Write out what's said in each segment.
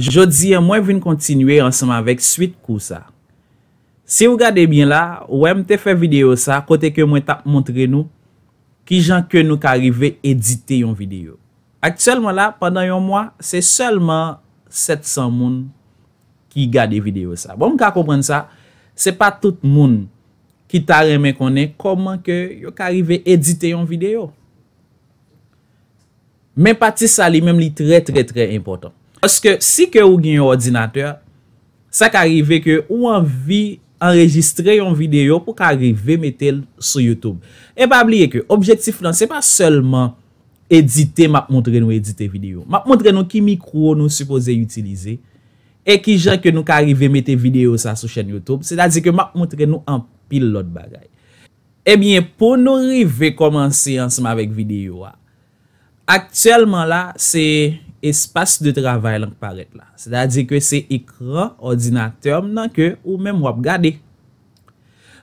Jodi, mwen vin kontinue ansanman vek suite kousa. Se yon gade bin la, wè mte fe video sa kote ke mwen tap montre nou ki jan ke nou ka rive edite yon video. Aktselman la, pandan yon mwa, se selman 700 moun ki gade video sa. Bon mwen ka kompren sa, se pa tout moun ki ta reme konen koman ke yon ka rive edite yon video. Men pati sa li, men li tre tre tre importan. Oske, si ke ou gen yon ordinateur, sa ka rive ke ou anvi enregistre yon video pou ka rive metel sou YouTube. E ba blie ke, objektif nan, se pa selman edite, map montre nou edite video. Map montre nou ki mikro nou suppose yon utilize. E ki jen ke nou ka rive metel video sa sou chen YouTube. Se da di ke map montre nou an pil lot bagay. Ebyen, pou nou rive komanse ansman vek video a. Aktuelman la, se... espas de travay lank parek la. Se da di ke se ekran ordinatèm nankè ou mèm wap gade.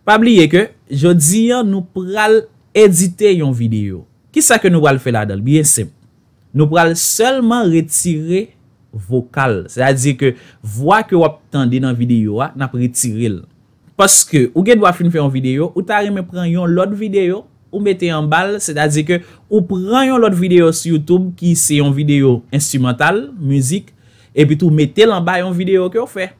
Pa bliye ke, jodi yon nou pral edite yon videyo. Ki sa ke nou pral fè la dal? Biye se, nou pral selman retire vokal. Se da di ke, vwa ke wap tande nan videyo wap nap retirel. Paske, ou gen wap finfè yon videyo, ou tari mè pran yon lot videyo, Ou mette yon bal, se da zi ke ou pran yon lot videyo sou YouTube ki se yon videyo instrumental, muzik, epi tou mette lan ba yon videyo ke ou fe.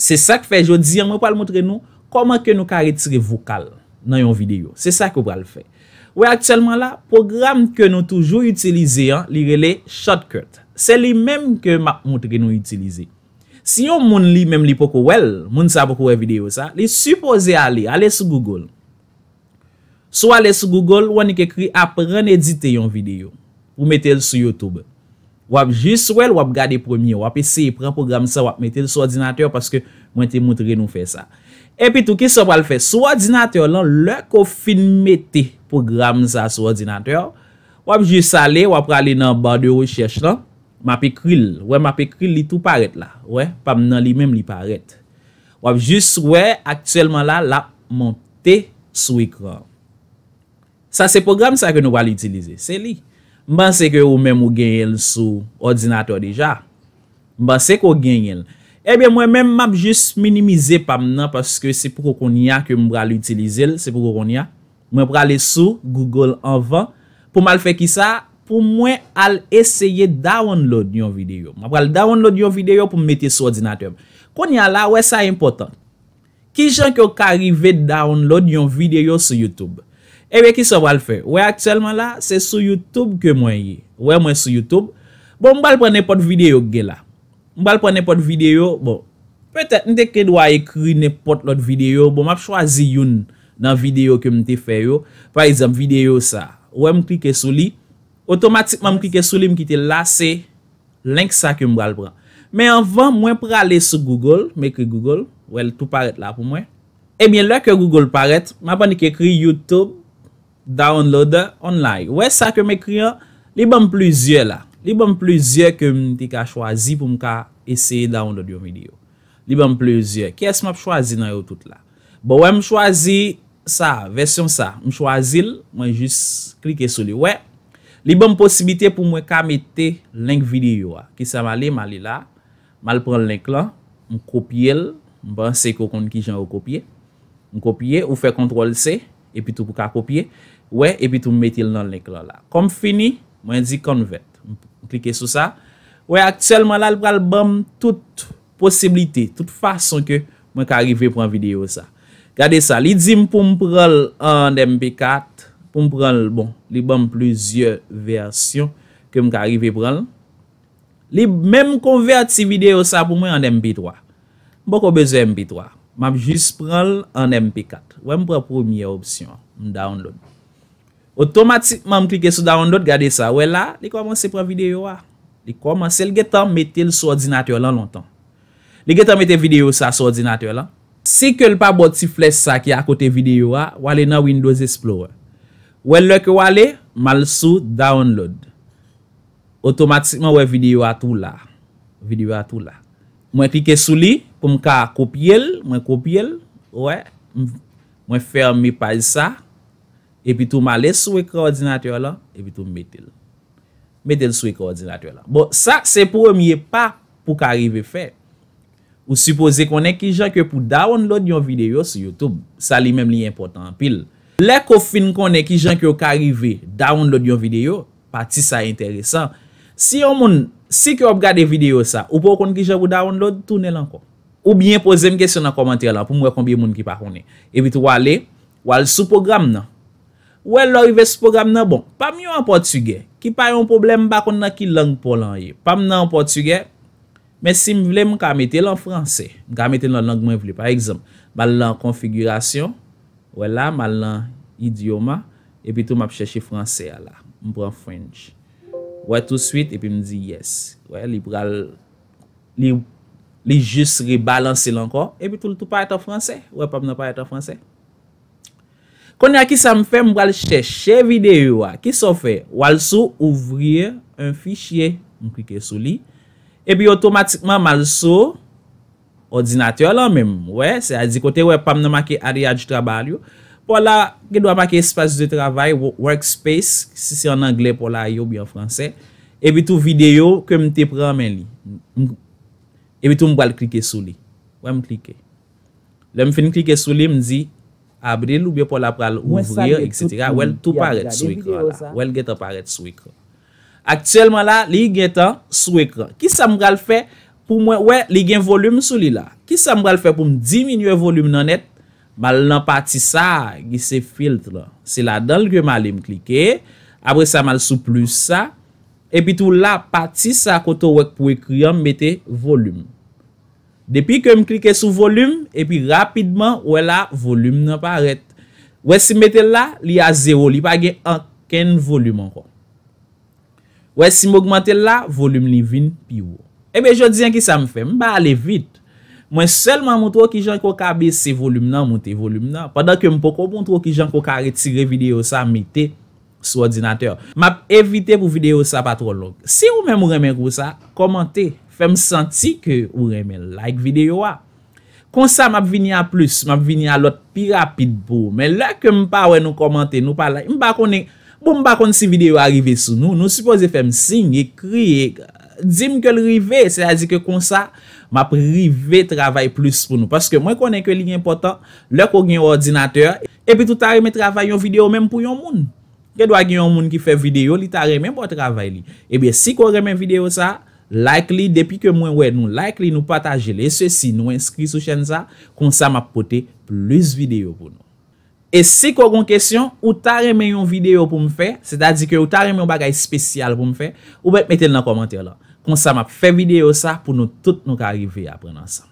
Se sa ke fe, jo diyan, mwen pal moutre nou, koman ke nou ka retire vokal nan yon videyo. Se sa ke ou pal fe. Ou akselman la, program ke nou toujou utilize, li rele Shotcut. Se li menm ke moutre nou utilize. Si yon moun li menm li poko wel, moun sa poko we videyo sa, li suppose ale, ale sou Google, Sou alè sou Google, wè ni ke kri ap ren edite yon video. Ou metèl sou YouTube. Wè ap jis wè l wè ap gade premier. Wè ap ese yi pren program sa wè ap metèl sou ordinateur. Paske mwen te moutre nou fè sa. E pi tou ki sou pal fè. Sou ordinateur lan, lè ko filmete program sa sou ordinateur. Wè ap jis alè, wè ap alè nan bar de wè chèche lan. Mè ap ekril. Wè ap ekril li tou paret la. Wè, pam nan li menm li paret. Wè ap jis wè, aktyèlman la, lè ap monte sou ekran. Sa se program sa ke nou wale itilize. Se li. Ban se ke ou men mou genye l sou ordinator deja. Ban se ko genye l. Ebe mwen men map jist minimize pam nan. Paske se pou kou kon ya ke mwale itilize l. Se pou kou kon ya. Mwen prale sou Google en van. Pou mal fe ki sa. Pou mwen al eseye download yon video. Mwen prale download yon video pou mwete sou ordinator. Kon ya la wè sa impotant. Ki jen ke ou karive download yon video sou YouTube? Ebe, eh ki sa wale fe? Ouwe, akselman la, se sou YouTube ke mwen ye. Ouwe, mwen sou YouTube. Bon, mbal pre nepot video ge la. Mbal pre nepot video, bon. Petè, nteke dwa ekri nepot lot video, bon, m ap chwazi yon nan video ke m te fe yo. Par exemple, video sa. Ouwe, m klike sou li. Otomatikman m klike sou li m kite la, se. Link sa ke m bal pre. Men avan, mwen pre ale sou Google. M ekri Google. Ouwe, tout paret la pou mwen. Ebyen, eh lò ke Google paret, m ap anike ekri YouTube. Downloader online. Ouè, sa ke mè kriyon. Li bèm plüzyè la. Li bèm plüzyè ke mè ti ka chwazi pou mè ka esye download yo video. Li bèm plüzyè. Kè se mè chwazi nan yo tout la? Bo wè mè chwazi sa, versyon sa. Mè chwazi l, mè jis klike sou li. Ouè, li bèm posibite pou mè ka mette link video a. Ki sa mè li, mè li la. Mè l pren link la. Mè kopye l. Mè bè se kou kon ki jen wè kopye. Mè kopye, ou fè kontrol se. Ou fè kontrol se. epi tou pou ka kopye, wè, epi tou m metil nan lèk lò la. Kom fini, mwen zi konvert, mwen klike sou sa, wè, akselman lal pral bom tout posibilite, tout fason ke mwen ka arrive pran video sa. Gade sa, li zi m pou m pral an MP4, pou m pral, bon, li bom pluzye versyon ke m ka arrive pral, li m konvert si video sa pou m en MP3. M pou kon bezè MP3. M ap jis pran l an MP4. Wè m pran premier opsyon. M download. Otomatikman m klike sou download. Gade sa. Wè la. Li kwa m wansi pran video a. Li kwa m wansi. Li getan metel sou ordinatiyon lan lontan. Li getan metel video sa sou ordinatiyon lan. Si ke l pa bote si fles sa ki akote video a. Wale nan Windows Explorer. Wè lè ke wale. Mal sou download. Otomatikman wè video a tou la. Video a tou la. M wansi klike sou li. Koum ka kopye l, mwen kopye l, wè, mwen fermi pal sa, epi tou malè sou e koordinatyo la, epi tou metel. Metel sou e koordinatyo la. Bon, sa, se pwemye pa pou karive fè. Ou suppose konen ki jan ki yo pou download yon video sou YouTube, sa li menm li important pil. Lèk ou fin konen ki jan ki yo karive download yon video, pati sa yon interesan. Si yon moun, si ki yo ap gade video sa, ou pou konen ki jan pou download, toune l ankon. Ou byen pose m kesyon nan komantir lan pou m we konbi moun ki pa konen. E vit wale, wale sou program nan. Ou e lor ive sou program nan, bon, pa m yo an portuge. Ki pa yon problem bako nan ki lang polan ye. Pa m nan an portuge, me si m vle m ka metel an franse. M ka metel nan lang mwen vle. Par exemple, mal lan konfigurasyon. Ou e la, mal lan idioma. E pi tou m ap cheshi franse a la. M pran franj. Ou e tout suite, e pi m zi yes. Ou e li pral... Li... li jist ribalansi lankon. Ebi, tout loutou pa etan franse. Wè, pam nan pa etan franse. Konya ki sa m fe m wale che, che videyo wa, ki so fe, wale sou ouvrir un fichye. M kike sou li. Ebi, otomatikman mal sou ordinatyo lan menm. Wè, se a di kote, wè, pam nan ma ke ariya di trabal yo. Po la, ge dwa ma ke espase de travay, workspace, si se an angle po la yo bi an franse. Ebi tout videyo ke m te pran men li. M kike E bitou m bwa l klike sou li. Wè m klike. Lè m fin klike sou li m zi, abril ou byo pou la pral ouvrir, etc. Wè l tou paret sou ekran la. Wè l geto paret sou ekran. Aktiyelman la, li geto sou ekran. Ki sa m bral fè pou m, wè, li gen volume sou li la. Ki sa m bral fè pou m diminye volume nanet, mal nan pati sa, gi se filtre. Se la dal gwe malim klike, abri sa mal sou plus sa, Epi tou la pati sa koto wek pou ekri anmete volyum. Depi kem klike sou volyum, epi rapidman, wè la, volyum nan paret. Wè si metel la, li a zero, li pa gen anken volyum ankon. Wè si mbogmantel la, volyum li vin pi wò. Ebe, jò diyan ki sa mfè, mba ale vit. Mwen selman mwot wò ki jan kwa kabe se volyum nan, mwote volyum nan. Padan kem poko mwot wò ki jan kwa karetire videyo sa, metel. sou ordinateur. Map evite pou videyo sa pa tro log. Si ou men mou remen kou sa, komante, fem senti ke ou remen like videyo a. Kon sa map vini a plus, map vini a lot pi rapid pou. Men lèk ke m pa wè nou komante, nou pa lèk, m bakone, bou m bakone si videyo a rive sou nou, nou suppose fem sing, ekri, di m ke l rive, se a zi ke kon sa, map rive travay plus pou nou. Paske mwen konen ke lini important, lèk ou gnen ou ordinateur, epi tout arime travay yon videyo men pou yon moun. Kè dwa gen yon moun ki fè videyo li ta remen pou travay li? Ebyen, si kon remen videyo sa, like li. Depi ke mwen wè nou like li, nou pataje le. Se si nou inskri sou chen sa, kon sa map pote plus videyo pou nou. E si kon kon kesyon, ou ta remen yon videyo pou mw fè, se da di ke ou ta remen yon bagay spesyal pou mw fè, ou bet metel nan komantèl la. Kon sa map fè videyo sa pou nou tout nou karive apren ansan.